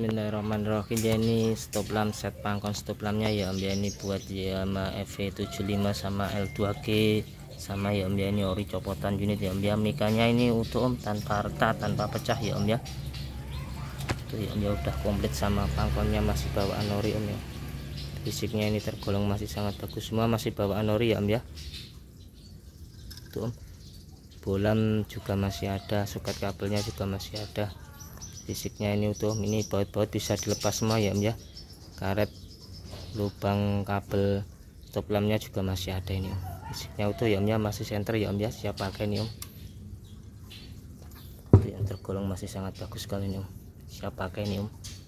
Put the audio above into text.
Bismillahirrahmanirrahim ini stop lamp set pangkon stop lampnya ya Om ya ini buat ya sama FV75 e sama L2G sama ya Om ya ini ori copotan unit ya Om Ya mikanya ini utuh Om tanpa retak tanpa pecah ya Om ya itu ya Om ya udah komplit sama pangkonnya masih bawaan ori Om ya fisiknya ini tergolong masih sangat bagus semua masih bawaan ori ya Om ya itu Om bolam juga masih ada sukat kabelnya juga masih ada fisiknya ini utuh ini baut-baut bisa dilepas semua ya om ya karet lubang kabel stop lampnya juga masih ada ini fisiknya utuh ya om ya masih senter ya om ya siap pakai ini om yang tergolong masih sangat bagus kali ini om siap pakai ini om